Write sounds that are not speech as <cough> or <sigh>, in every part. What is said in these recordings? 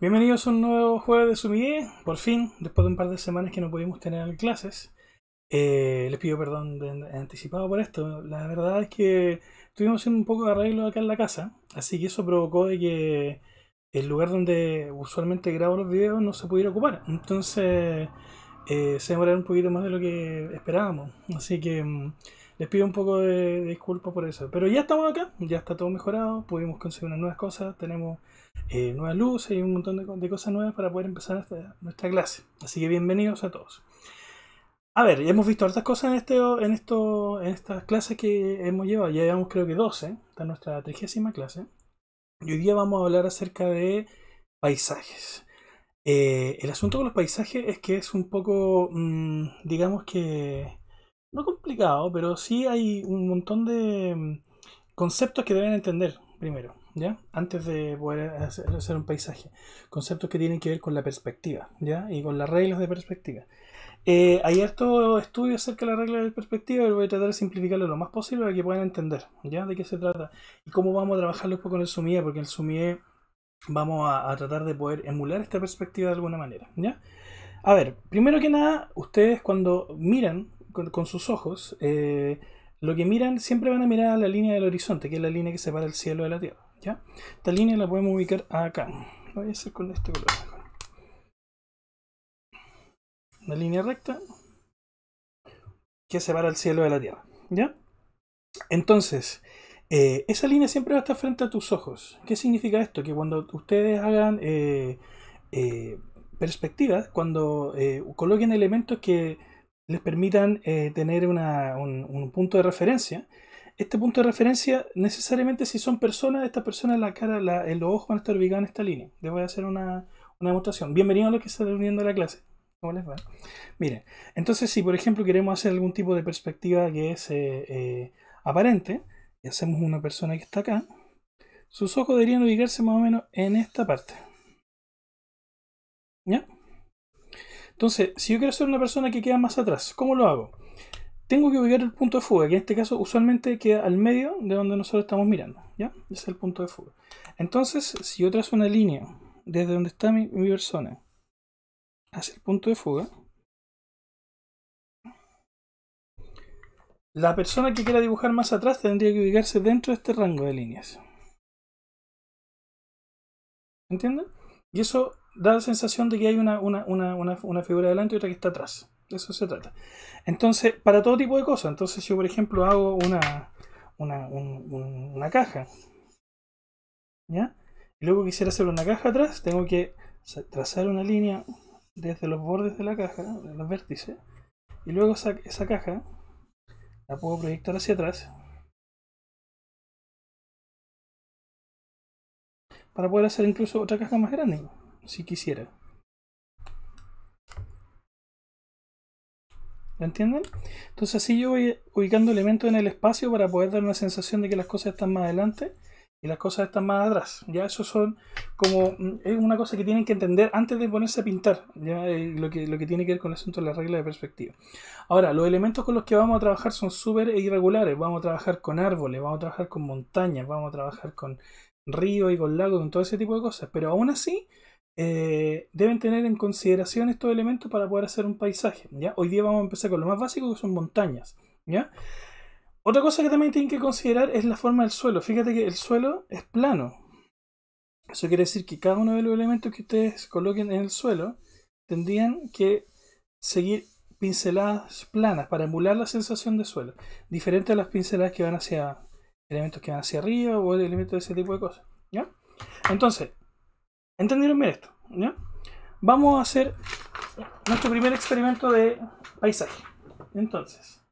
Bienvenidos a un nuevo jueves de SumiE, por fin, después de un par de semanas que no pudimos tener clases. Eh, les pido perdón de, anticipado por esto. La verdad es que estuvimos haciendo un poco de arreglo acá en la casa, así que eso provocó de que el lugar donde usualmente grabo los videos no se pudiera ocupar. Entonces eh, se demoraron un poquito más de lo que esperábamos. Así que mm, les pido un poco de, disculpas por eso. Pero ya estamos acá, ya está todo mejorado, pudimos conseguir unas nuevas cosas, tenemos eh, nuevas luces y un montón de, cosas nuevas para poder empezar nuestra clase. Así que bienvenidos a todos. A ver, ya hemos visto hartas cosas en, este, en, estas clases que hemos llevado. Ya llevamos creo que 12, esta es nuestra trigésima clase. Y hoy día vamos a hablar acerca de paisajes. Eh, el asunto con los paisajes es que es un poco, mm, digamos que no complicado, pero sí hay un montón de mm, conceptos que deben entender primero, ¿ya? Antes de poder hacer, un paisaje. Conceptos que tienen que ver con la perspectiva, ¿ya? Y con las reglas de perspectiva. Eh, hay harto estudio acerca de las reglas de perspectiva, pero voy a tratar de simplificarlo lo más posible para que puedan entender ya de qué se trata y cómo vamos a trabajarlo un poco en el sumie, porque en el sumie vamos a, a, tratar de poder emular esta perspectiva de alguna manera. ¿ya? A ver, primero que nada, ustedes cuando miran con, sus ojos, eh, lo que miran, siempre van a mirar a la línea del horizonte, que es la línea que separa el cielo de la tierra. ¿ya? Esta línea la podemos ubicar acá. voy a hacer con este color. Una línea recta que separa el cielo de la tierra. ¿ya? Entonces, eh, esa línea siempre va a estar frente a tus ojos. ¿Qué significa esto? Que cuando ustedes hagan eh, eh perspectivas, cuando coloquen elementos que les permitan eh, tener un, punto de referencia. Este punto de referencia, necesariamente si son personas, estas personas la cara, los ojos van a estar ubicados en esta línea. Les voy a hacer una, demostración. Bienvenidos a los que se están uniendo a la clase. ¿Cómo les va? Miren, entonces si por ejemplo queremos hacer algún tipo de perspectiva que es eh, eh, aparente, y hacemos una persona que está acá, sus ojos deberían ubicarse más o menos en esta parte. ¿Ya? Entonces, si yo quiero ser una persona que queda más atrás, ¿cómo lo hago? Tengo que ubicar el punto de fuga, que en este caso usualmente queda al medio de donde nosotros estamos mirando. ¿Ya? Ese es el punto de fuga. Entonces, si yo trazo una línea desde donde está mi, mi persona hacia el punto de fuga, La persona que quiera dibujar más atrás tendría que ubicarse dentro de este rango de líneas. ¿Entienden? Y eso da la sensación de que hay una, una, figura delante y otra que está atrás. De eso se trata. Entonces, para todo tipo de cosas. Entonces, yo, por ejemplo, hago una, una, una caja. ¿Ya? Y luego quisiera hacer una caja atrás, tengo que trazar una línea desde los bordes de la caja, de los vértices. Y luego esa, esa caja la puedo proyectar hacia atrás. Para poder hacer incluso otra caja más grande si quisiera. ¿Lo entienden? Entonces así yo voy ubicando elementos en el espacio para poder dar una sensación de que las cosas están más adelante y las cosas están más atrás. Ya eso son como mm, es una cosa que tienen que entender antes de ponerse a pintar, ya eh, lo que, lo que tiene que ver con el asunto de la regla de perspectiva. Ahora, los elementos con los que vamos a trabajar son súper irregulares. Vamos a trabajar con árboles, vamos a trabajar con montañas, vamos a trabajar con ríos y con lagos, con todo ese tipo de cosas. Pero aún así, eh, deben tener en consideración estos elementos para poder hacer un paisaje. ¿ya? Hoy día vamos a empezar con lo más básico que son montañas. ¿ya? Otra cosa que también tienen que considerar es la forma del suelo. Fíjate que el suelo es plano. Eso quiere decir que cada uno de los elementos que ustedes coloquen en el suelo tendrían que seguir pinceladas planas para emular la sensación de suelo. Diferente a las pinceladas que van hacia elementos que van hacia arriba o elementos de ese tipo de cosas. ¿ya? Entonces, ¿Entendieron bien esto? Vamos a hacer nuestro primer experimento de paisaje. Entonces,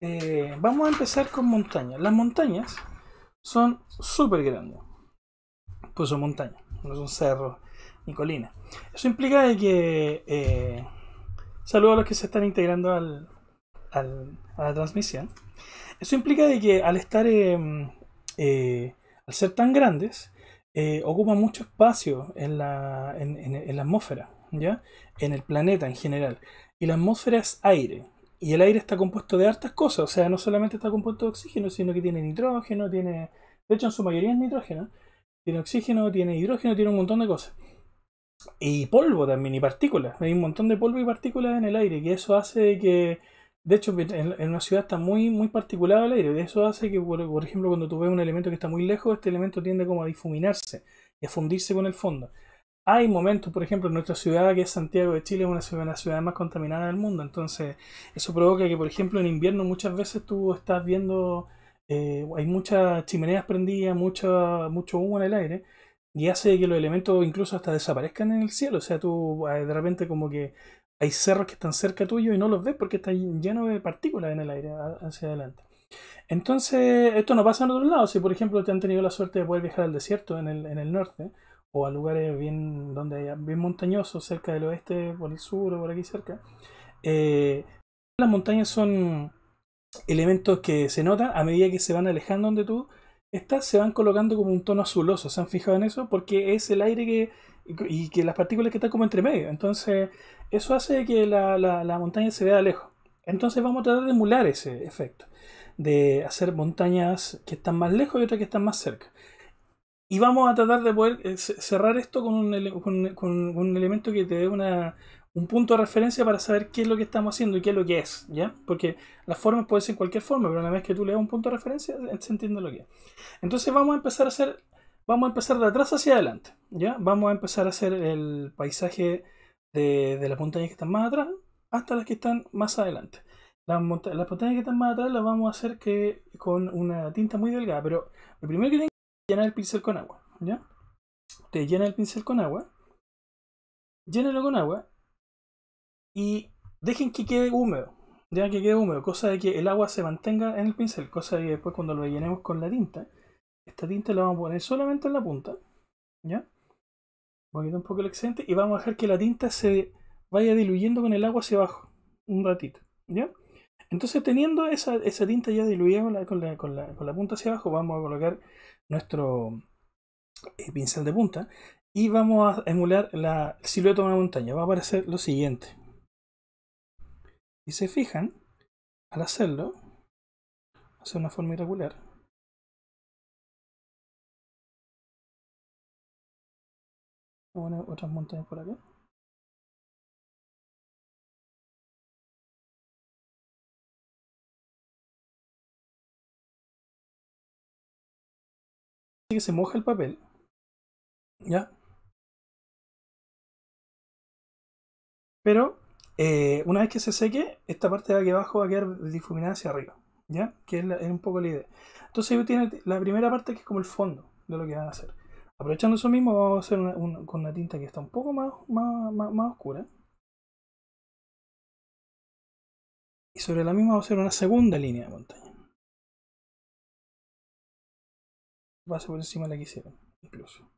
eh, vamos a empezar con montañas. Las montañas son súper grandes. Pues son montañas, no son cerros ni colinas. Eso implica de que... Saludos eh, saludo a los que se están integrando al, a la transmisión. Eso implica de que al estar... Eh, al ser tan grandes, eh, ocupa mucho espacio en la, en, la atmósfera, ¿ya? En el planeta en general. Y la atmósfera es aire, y el aire está compuesto de hartas cosas, o sea, no solamente está compuesto de oxígeno, sino que tiene nitrógeno, tiene, de hecho en su mayoría es nitrógeno, tiene oxígeno, tiene hidrógeno, tiene un montón de cosas. Y polvo también, y partículas, hay un montón de polvo y partículas en el aire, que eso hace que de hecho, en, una ciudad está muy, muy particular el aire. Y eso hace que, por, ejemplo, cuando tú ves un elemento que está muy lejos, este elemento tiende como a difuminarse y a fundirse con el fondo. Hay momentos, por ejemplo, en nuestra ciudad, que es Santiago de Chile, es una ciudad, las ciudad más contaminada del mundo. Entonces, eso provoca que, por ejemplo, en invierno muchas veces tú estás viendo, eh, hay muchas chimeneas prendidas, mucho mucho humo en el aire y hace que los elementos incluso hasta desaparezcan en el cielo. O sea, tú eh, de repente como que hay cerros que están cerca tuyo y no los ves porque están llenos de partículas en el aire hacia adelante. Entonces, esto no pasa en otros lados. Si, por ejemplo, te han tenido la suerte de poder viajar al desierto en el, norte o a lugares bien, donde bien montañosos, cerca del oeste, por el sur o por aquí cerca, eh, las montañas son elementos que se notan a medida que se van alejando de tú estas se van colocando como un tono azuloso, ¿se han fijado en eso? Porque es el aire que, y que las partículas que están como entre medio, entonces eso hace que la, montaña se vea lejos. Entonces vamos a tratar de emular ese efecto, de hacer montañas que están más lejos y otras que están más cerca. Y vamos a tratar de poder eh, cerrar esto con un, con un elemento que te dé una, un punto de referencia para saber qué es lo que estamos haciendo y qué es lo que es, ¿ya? Porque las formas pueden ser cualquier forma, pero una vez que tú le das un punto de referencia, eh, se lo que es. Entonces vamos a empezar a hacer, vamos a empezar de atrás hacia adelante, ¿ya? Vamos a empezar a hacer el paisaje de, las montañas que están más atrás hasta las que están más adelante. Las, las montañas que están más atrás las vamos a hacer que con una tinta muy delgada, pero lo primero que tienen que llenar el pincel con agua, ¿ya? Usted llena el pincel con agua, llénalo con agua y dejen que quede húmedo, ...dejen que quede húmedo, cosa de que el agua se mantenga en el pincel, cosa de que después cuando lo llenemos con la tinta, esta tinta la vamos a poner solamente en la punta, ¿ya? Voy a quitar un poco el excedente y vamos a dejar que la tinta se vaya diluyendo con el agua hacia abajo, un ratito, ¿ya? Entonces teniendo esa, tinta ya diluida con la, punta hacia abajo, vamos a colocar nuestro eh, pincel de punta y vamos a emular la silueta de una montaña. Va a aparecer lo siguiente, y se fijan, al hacerlo, hace una forma irregular. Voy a poner otras montañas por acá. Así que se moja el papel. ¿Ya? Pero eh, una vez que se seque, esta parte de aquí abajo va a quedar difuminada hacia arriba, ¿ya? Que es, un poco la idea. Entonces ahí tiene la primera parte que es como el fondo de lo que van a hacer. Aprovechando eso mismo, vamos a hacer con una tinta que está un poco más, más, oscura. Y sobre la misma vamos a hacer una segunda línea de montaña. Va a por encima de la que hicieron, incluso.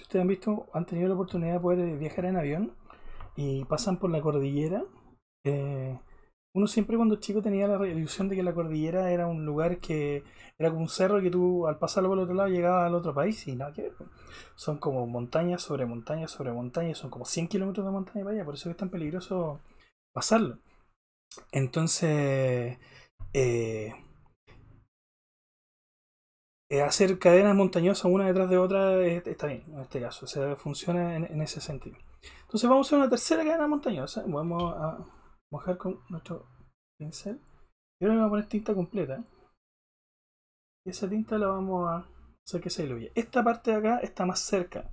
Si ustedes han visto, han tenido la oportunidad de poder viajar en avión y pasan por la cordillera. Eh, uno siempre cuando chico tenía la ilusión de que la cordillera era un lugar que era como un cerro que tú al pasarlo por el otro lado llegabas al otro país y nada que ver. Son como montañas sobre montañas sobre montañas, son como 100 kilómetros de montaña y allá, por eso es tan peligroso pasarlo. Entonces, eh, eh, hacer cadenas montañosas una detrás de otra eh, está bien en este caso, o funciona en, ese sentido. Entonces vamos a hacer una tercera cadena montañosa, vamos a mojar con nuestro pincel y ahora le vamos a poner tinta completa y esa tinta la vamos a hacer que se diluya. Esta parte de acá está más cerca,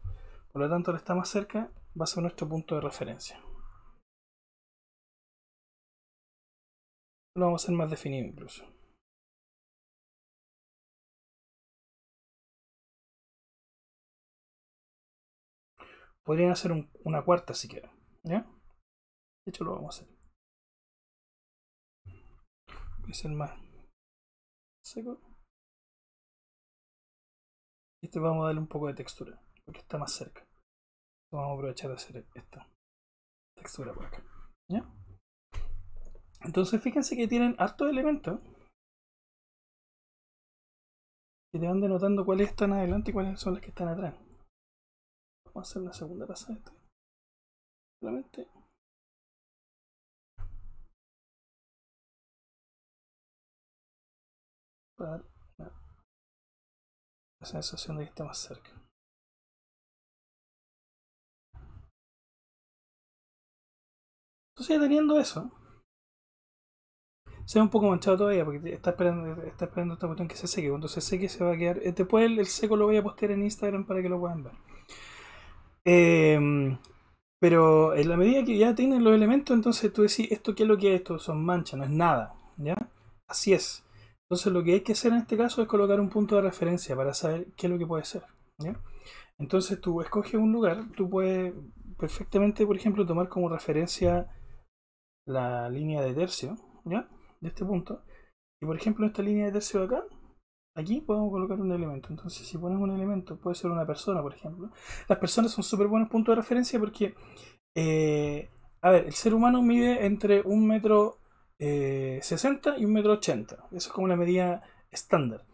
por lo tanto, la está más cerca va a ser nuestro punto de referencia. Lo vamos a hacer más definido incluso. Podrían hacer una cuarta si quieren. ¿Ya? De hecho, lo vamos a hacer. Es el más seco. Este vamos a darle un poco de textura, porque está más cerca. Vamos a aprovechar de hacer esta textura por acá. ¿Ya? Entonces fíjense que tienen hartos elementos y te van denotando cuáles están adelante y cuáles son las que están atrás a hacer la segunda pasada. de este, Solamente para dar la sensación de que esté más cerca. Entonces, teniendo eso, se ve un poco manchado todavía porque está esperando, está esperando esta cuestión que se seque. Cuando se seque, se va a quedar. Eh, después, el seco lo voy a postear en Instagram para que lo puedan ver. Em, pero en la medida que ya tienen los elementos, entonces tú decís, ¿esto qué es lo que es esto? Son manchas, no es nada. ¿Ya? Así es. Entonces lo que hay que hacer en este caso es colocar un punto de referencia para saber qué es lo que puede ser. Entonces tú escoges un lugar, tú puedes perfectamente, por ejemplo, tomar como referencia la línea de tercio, ¿ya? De este punto. Y por ejemplo, esta línea de tercio de acá, Aquí podemos colocar un elemento. Entonces, si pones un elemento, puede ser una persona, por ejemplo. Las personas son súper buenos puntos de referencia porque, eh, a ver, el ser humano mide entre un metro 60 eh, y un metro 80. Eso es como una medida estándar.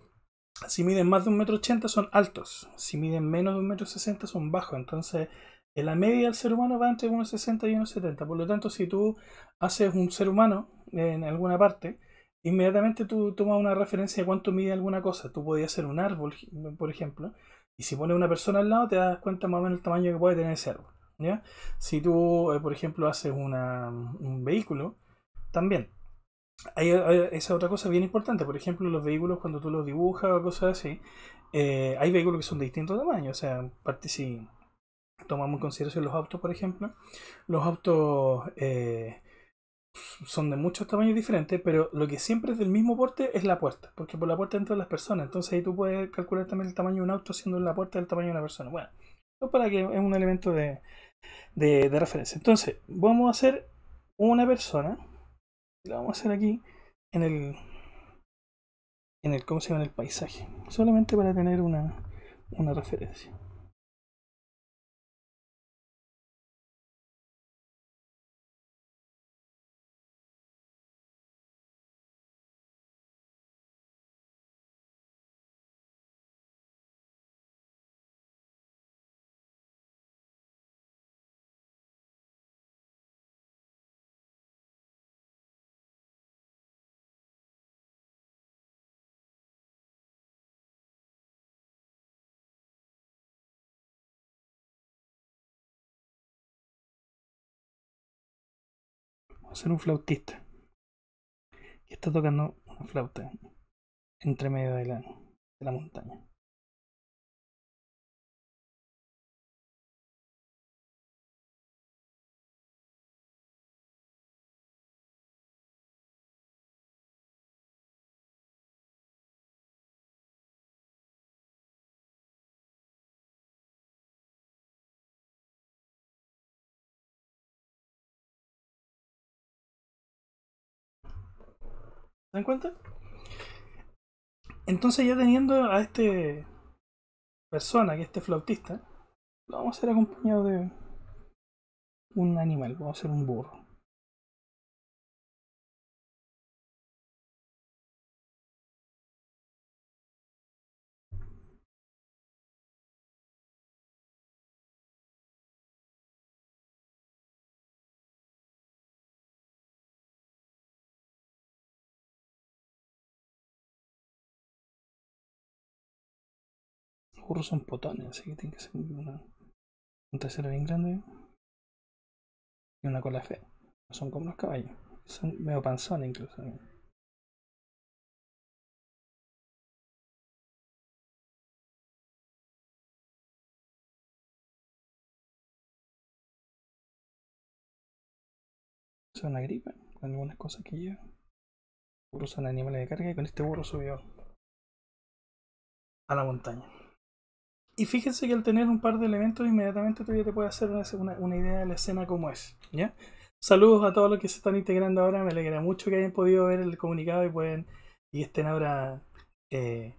Si miden más de un metro 80 son altos. Si miden menos de un metro 60 son bajos. Entonces, en eh, la media del ser humano va entre 1,60 y 1,70. Por lo tanto, si tú haces un ser humano en alguna parte inmediatamente tú tomas una referencia de cuánto mide alguna cosa. Tú podías hacer un árbol, por ejemplo, y si pones una persona al lado, te das cuenta más o menos el tamaño que puede tener ese árbol. Si tú, eh, por ejemplo, haces un vehículo, también. Hay, esa otra cosa bien importante, por ejemplo, los vehículos cuando tú los dibujas o cosas así, eh, hay vehículos que son de distintos tamaños, o sea, parte si tomamos en consideración los autos, por ejemplo, los autos eh, pues, son de muchos tamaños diferentes, pero lo que siempre es del mismo porte es la puerta, porque por la puerta entran las personas, entonces ahí tú puedes calcular también el tamaño de un auto siendo la puerta del tamaño de una persona. Bueno, no para que es un elemento de, referencia. Entonces, vamos a hacer una persona, la vamos a hacer aquí en el, en el, ¿cómo se llama? En el paisaje, solamente para tener una, una referencia. Vamos a ser un flautista. Que está tocando una flauta entre medio de de la montaña. ¿Se dan cuenta? Entonces ya teniendo a este persona, que este flautista, lo vamos a hacer acompañado de un animal, vamos a hacer un burro. burros son potones, así que tienen que ser un tercero bien grande y una cola fea. No son como los caballos, son medio panzones incluso. Son una gripe, con algunas cosas que Los Burros son animales de carga y con este burro subió a la montaña. Y fíjense que al tener un par de elementos, inmediatamente te puede hacer una, idea de la escena como es. ¿ya? Saludos a todos los que se están integrando ahora. Me alegra mucho que hayan podido ver el comunicado y pueden y estén ahora eh,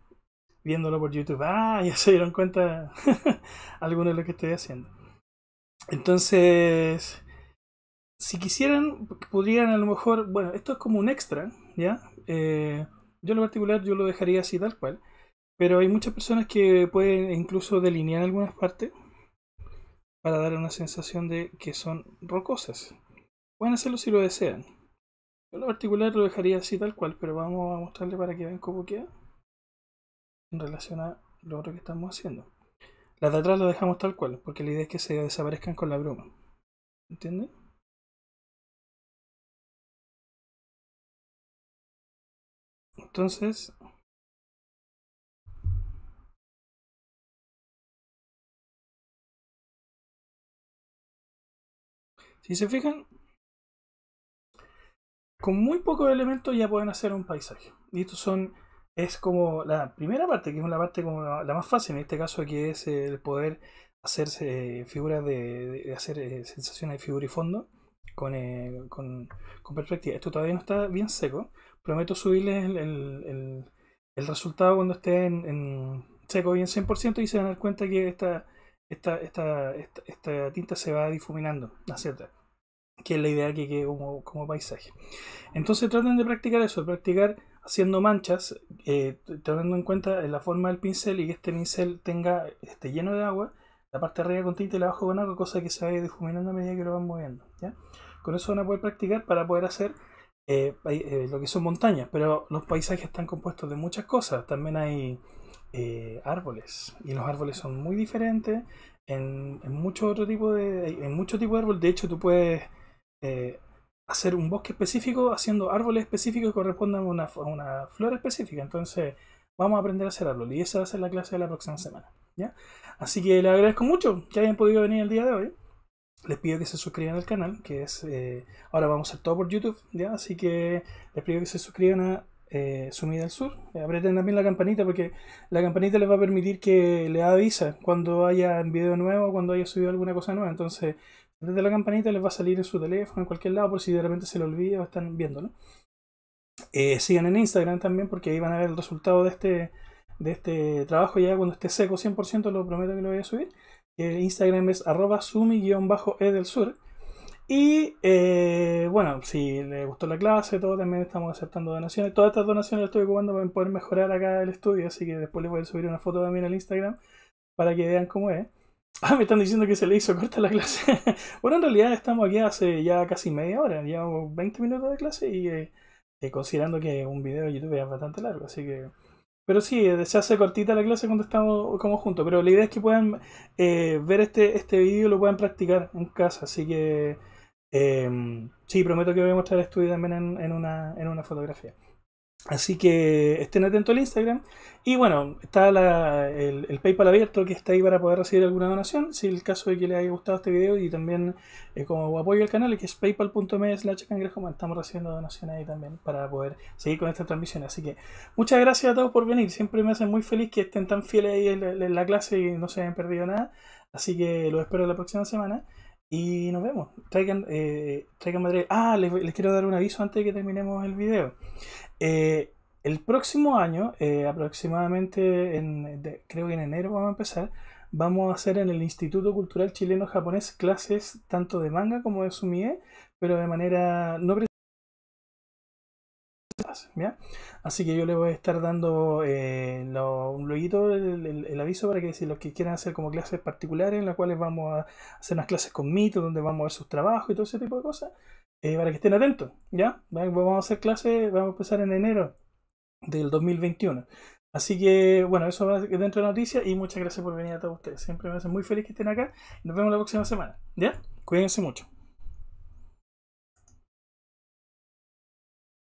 viéndolo por YouTube. Ah, ya se dieron cuenta <laughs> alguno de lo que estoy haciendo. Entonces, si quisieran, podrían a lo mejor, bueno, esto es como un extra, ¿ya? Eh, yo en lo particular yo lo dejaría así tal cual. Pero hay muchas personas que pueden incluso delinear algunas partes para dar una sensación de que son rocosas. Pueden hacerlo si lo desean. en lo particular lo dejaría así tal cual, pero vamos a mostrarle para que vean cómo queda en relación a lo otro que estamos haciendo. Las de atrás las dejamos tal cual, porque la idea es que se desaparezcan con la bruma. ¿Entienden? Entonces, Si se fijan, con muy pocos elementos ya pueden hacer un paisaje. Y esto son, es como la primera parte, que es la parte como la más fácil en este caso, que es el poder hacerse eh, figuras de, hacer eh, sensaciones de figura y fondo eh, con, perspectiva. Esto todavía no está bien seco. Prometo subirles el, resultado cuando esté en, seco bien 100% y se van a dar cuenta que esta, esta, esta, tinta se va difuminando, cierto? Que es la idea que quede como, paisaje. Entonces traten de practicar eso, practicar haciendo manchas, eh, teniendo en cuenta la forma del pincel y que este pincel tenga este lleno de agua, la parte arriba con tinta y la abajo con agua, cosa que se vaya difuminando a medida que lo van moviendo. ¿ya? Con eso van a poder practicar para poder hacer eh, eh, lo que son montañas, pero los paisajes están compuestos de muchas cosas. También hay eh, árboles. Y los árboles son muy diferentes en, mucho otro tipo de. en muchos tipos de árbol. De hecho, tú puedes eh, hacer un bosque específico haciendo árboles específicos que correspondan a una, flora específica. Entonces, vamos a aprender a hacer árboles. Y esa va a ser la clase de la próxima semana. ¿ya? Así que les agradezco mucho que hayan podido venir el día de hoy. Les pido que se suscriban al canal, que es. Eh, ahora vamos a hacer todo por YouTube, ¿ya? Así que les pido que se suscriban a eh, del Sur. Eh, Apreten también la campanita porque la campanita les va a permitir que le avisa cuando haya un video nuevo, cuando haya subido alguna cosa nueva. Entonces, desde la campanita les va a salir en su teléfono, en cualquier lado, por si de repente se lo olvida o están viéndolo. Eh, sigan en Instagram también porque ahí van a ver el resultado de este, de este trabajo ya cuando esté seco 100%, lo prometo que lo voy a subir. Eh, Instagram es arroba sumi-e del sur. Y eh, bueno, si les gustó la clase, todo también estamos aceptando donaciones. Todas estas donaciones las estoy ocupando para poder mejorar acá el estudio, así que después les voy a subir una foto también al Instagram para que vean cómo es. <laughs> Ah, me están diciendo que se le hizo corta la clase. <laughs> bueno, en realidad estamos aquí hace ya casi media hora, llevamos 20 minutos de clase y eh, eh, considerando que un video de YouTube es bastante largo, así que... Pero sí, se hace cortita la clase cuando estamos como juntos, pero la idea es que puedan ver este, este video y lo puedan practicar en casa, así que... Em, sí, prometo que voy a mostrar el estudio también en, una, en una fotografía. Así que estén atentos al Instagram. Y bueno, está el, PayPal abierto que está ahí para poder recibir alguna donación. Si el caso de que les haya gustado este video y también eh, como apoyo al canal, que es paypal.me cangrejo, estamos recibiendo donaciones ahí también para poder seguir con esta transmisión. Así que muchas gracias a todos por venir. Siempre me hacen muy feliz que estén tan fieles ahí en la clase y no se hayan perdido nada. Así que los espero la próxima semana. Y nos vemos. Traigan, eh, Ah, les, quiero dar un aviso antes de que terminemos el video. Eh, el próximo año, eh, aproximadamente, creo que en enero vamos a empezar, vamos a hacer en el Instituto Cultural Chileno Japonés clases tanto de manga como de sumie, pero de manera no Así que yo les voy a estar dando eh, un lo, el, aviso para que si los que quieran hacer como clases particulares, en las cuales vamos a hacer unas clases con mitos, donde vamos a ver sus trabajos y todo ese tipo de cosas, eh, para que estén atentos. ¿ya? Vamos a hacer clases, vamos a empezar en enero del 2021. Así que bueno, eso va dentro de la noticia y muchas gracias por venir a todos ustedes. Siempre me hace muy feliz que estén acá. Nos vemos la próxima semana. ¿Ya? Cuídense mucho.